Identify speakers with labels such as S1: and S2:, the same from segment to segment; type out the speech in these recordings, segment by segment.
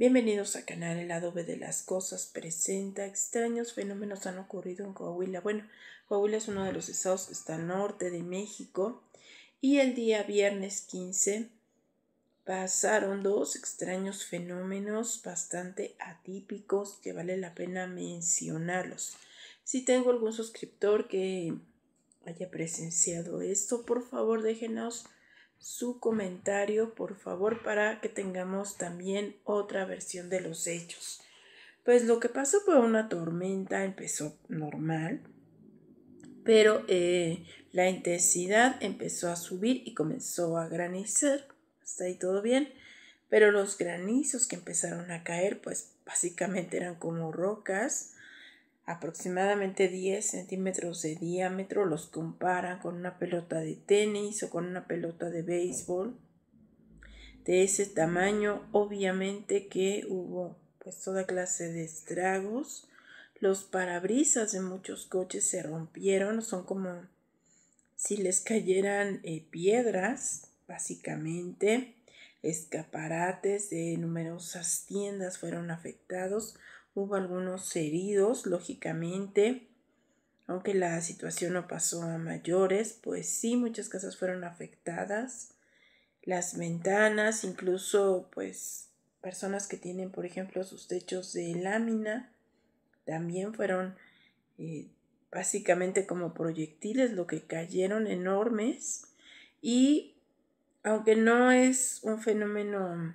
S1: Bienvenidos a Canal El Adobe de las cosas presenta extraños fenómenos han ocurrido en Coahuila. Bueno, Coahuila es uno de los estados que está al norte de México y el día viernes 15 pasaron dos extraños fenómenos bastante atípicos que vale la pena mencionarlos. Si tengo algún suscriptor que haya presenciado esto, por favor déjenos su comentario, por favor, para que tengamos también otra versión de los hechos. Pues lo que pasó fue una tormenta, empezó normal, pero eh, la intensidad empezó a subir y comenzó a granizar. Hasta ahí todo bien. Pero los granizos que empezaron a caer, pues básicamente eran como rocas aproximadamente 10 centímetros de diámetro, los comparan con una pelota de tenis o con una pelota de béisbol. De ese tamaño, obviamente que hubo pues toda clase de estragos. Los parabrisas de muchos coches se rompieron, son como si les cayeran eh, piedras, básicamente. Escaparates de numerosas tiendas fueron afectados Hubo algunos heridos, lógicamente, aunque la situación no pasó a mayores, pues sí, muchas casas fueron afectadas. Las ventanas, incluso, pues, personas que tienen, por ejemplo, sus techos de lámina, también fueron eh, básicamente como proyectiles, lo que cayeron enormes. Y aunque no es un fenómeno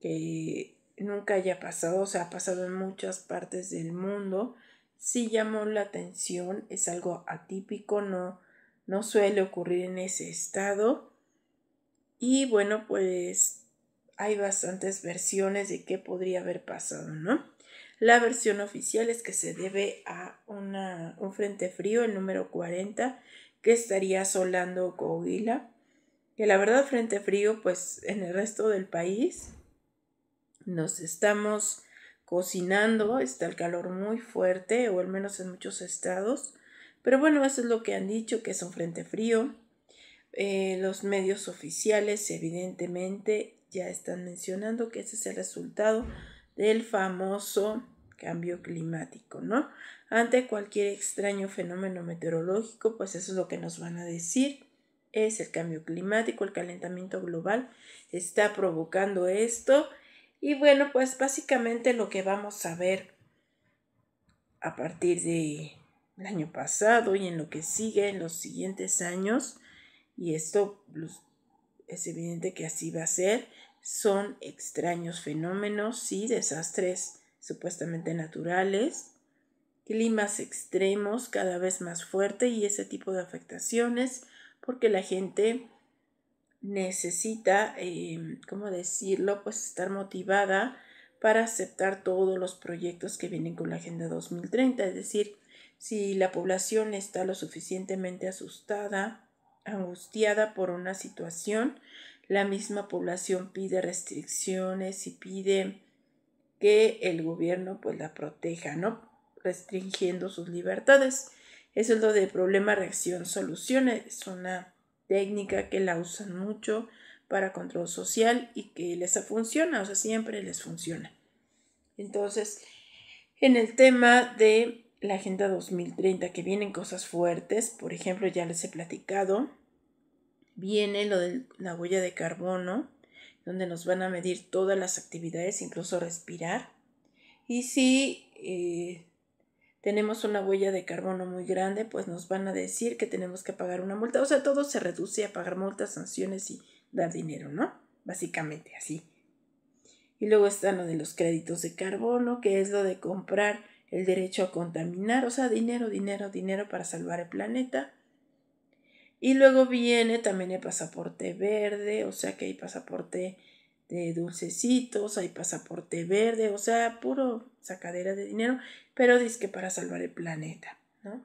S1: que nunca haya pasado, o sea, ha pasado en muchas partes del mundo, sí llamó la atención, es algo atípico, no, no suele ocurrir en ese estado. Y bueno, pues hay bastantes versiones de qué podría haber pasado, ¿no? La versión oficial es que se debe a un frente frío, el número 40, que estaría asolando Coahuila. Que la verdad, frente frío, pues en el resto del país nos estamos cocinando, está el calor muy fuerte, o al menos en muchos estados. Pero bueno, eso es lo que han dicho, que es un frente frío. Eh, los medios oficiales evidentemente ya están mencionando que ese es el resultado del famoso cambio climático, ¿no? Ante cualquier extraño fenómeno meteorológico, pues eso es lo que nos van a decir. Es el cambio climático, el calentamiento global está provocando esto y bueno, pues básicamente lo que vamos a ver a partir del el año pasado y en lo que sigue en los siguientes años, y esto pues, es evidente que así va a ser, son extraños fenómenos y desastres supuestamente naturales, climas extremos cada vez más fuertes y ese tipo de afectaciones, porque la gente necesita, em, ¿cómo decirlo? Pues estar motivada para aceptar todos los proyectos que vienen con la Agenda 2030. Es decir, si la población está lo suficientemente asustada, angustiada por una situación, la misma población pide restricciones y pide que el gobierno pues la proteja, ¿no? Restringiendo sus libertades. Eso es lo de problema, reacción, solución. Es una técnica que la usan mucho para control social y que les funciona, o sea, siempre les funciona. Entonces, en el tema de la Agenda 2030, que vienen cosas fuertes, por ejemplo, ya les he platicado, viene lo de la huella de carbono, donde nos van a medir todas las actividades, incluso respirar. Y si eh, tenemos una huella de carbono muy grande, pues nos van a decir que tenemos que pagar una multa. O sea, todo se reduce a pagar multas, sanciones y dar dinero, ¿no? Básicamente así. Y luego está lo de los créditos de carbono, que es lo de comprar el derecho a contaminar, o sea, dinero, dinero, dinero para salvar el planeta. Y luego viene también el pasaporte verde, o sea que hay pasaporte de dulcecitos, hay pasaporte verde, o sea, puro sacadera de dinero, pero dice que para salvar el planeta, ¿no?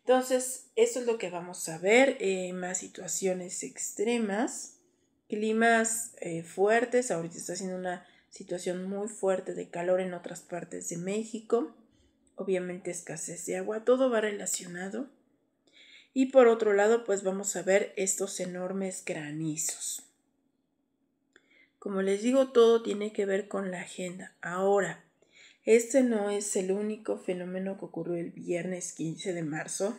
S1: Entonces, eso es lo que vamos a ver, eh, más situaciones extremas, climas eh, fuertes, ahorita está haciendo una situación muy fuerte de calor en otras partes de México, obviamente escasez de agua, todo va relacionado. Y por otro lado, pues vamos a ver estos enormes granizos. Como les digo, todo tiene que ver con la agenda. Ahora, este no es el único fenómeno que ocurrió el viernes 15 de marzo.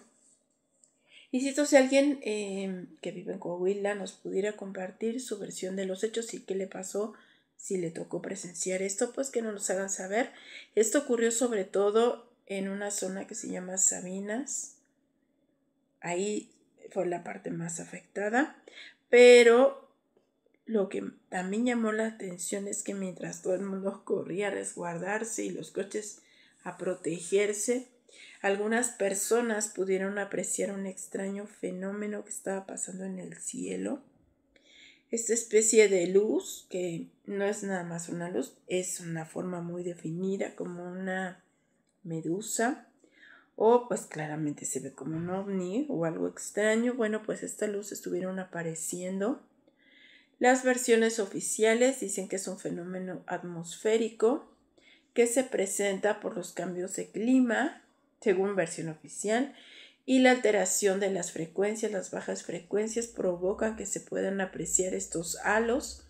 S1: Y si alguien em, que vive en Coahuila nos pudiera compartir su versión de los hechos y qué le pasó, si le tocó presenciar esto, pues que nos lo hagan saber. Esto ocurrió sobre todo en una zona que se llama Sabinas. Ahí fue la parte más afectada, pero lo que también llamó la atención es que mientras todo el mundo corría a resguardarse y los coches a protegerse, algunas personas pudieron apreciar un extraño fenómeno que estaba pasando en el cielo. Esta especie de luz, que no es nada más una luz, es una forma muy definida como una medusa, o pues claramente se ve como un ovni o algo extraño. Bueno, pues esta luz estuvieron apareciendo las versiones oficiales dicen que es un fenómeno atmosférico que se presenta por los cambios de clima, según versión oficial, y la alteración de las frecuencias, las bajas frecuencias provocan que se puedan apreciar estos halos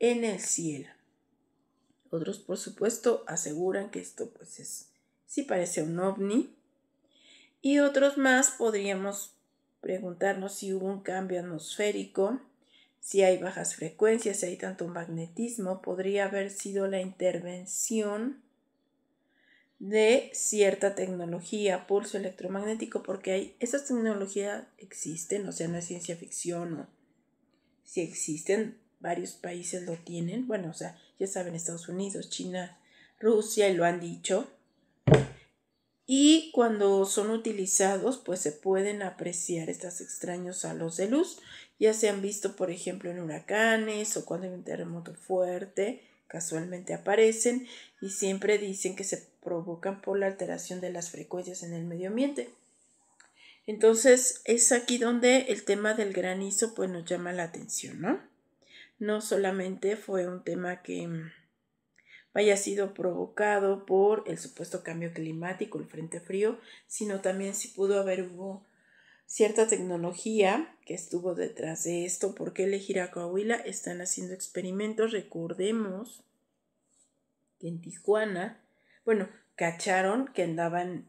S1: en el cielo. Otros, por supuesto, aseguran que esto pues es, sí parece un ovni. Y otros más podríamos preguntarnos si hubo un cambio atmosférico si hay bajas frecuencias, si hay tanto magnetismo, podría haber sido la intervención de cierta tecnología, pulso electromagnético, porque hay, esas tecnologías existen, o sea, no es ciencia ficción, o si existen, varios países lo tienen, bueno, o sea, ya saben, Estados Unidos, China, Rusia, y lo han dicho, y cuando son utilizados pues se pueden apreciar estos extraños halos de luz. Ya se han visto por ejemplo en huracanes o cuando hay un terremoto fuerte, casualmente aparecen y siempre dicen que se provocan por la alteración de las frecuencias en el medio ambiente. Entonces es aquí donde el tema del granizo pues nos llama la atención, ¿no? No solamente fue un tema que mm, haya sido provocado por el supuesto cambio climático, el Frente Frío, sino también si pudo haber hubo cierta tecnología que estuvo detrás de esto. ¿Por qué elegir a Coahuila? Están haciendo experimentos. Recordemos que en Tijuana, bueno, cacharon que andaban,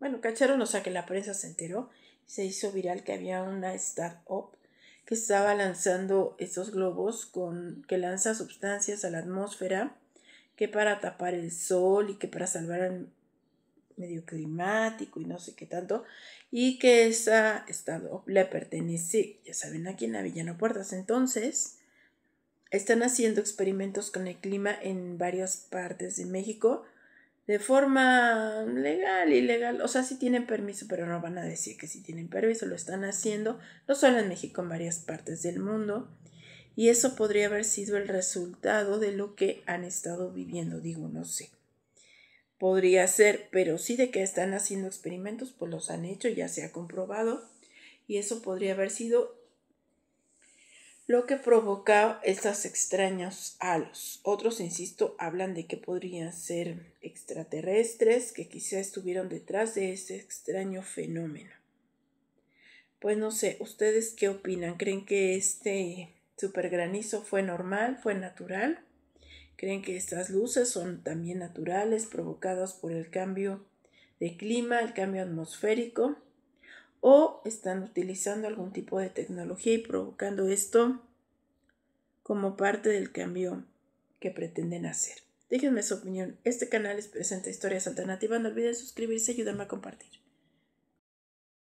S1: bueno, cacharon, o sea que la prensa se enteró, se hizo viral que había una startup que estaba lanzando estos globos con que lanza sustancias a la atmósfera que para tapar el sol y que para salvar el medio climático y no sé qué tanto, y que esa estado le pertenece, ya saben, aquí en la Villano Puertas. Entonces, están haciendo experimentos con el clima en varias partes de México de forma legal, ilegal, o sea, si sí tienen permiso, pero no van a decir que si sí tienen permiso, lo están haciendo, no solo en México, en varias partes del mundo. Y eso podría haber sido el resultado de lo que han estado viviendo, digo, no sé. Podría ser, pero sí de que están haciendo experimentos, pues los han hecho, ya se ha comprobado. Y eso podría haber sido lo que provocó esos extraños halos. Otros, insisto, hablan de que podrían ser extraterrestres que quizá estuvieron detrás de ese extraño fenómeno. Pues no sé, ¿ustedes qué opinan? ¿Creen que este supergranizo fue normal, fue natural. Creen que estas luces son también naturales, provocadas por el cambio de clima, el cambio atmosférico, o están utilizando algún tipo de tecnología y provocando esto como parte del cambio que pretenden hacer. Déjenme su opinión. Este canal les presenta historias alternativas. No olviden suscribirse y ayudarme a compartir.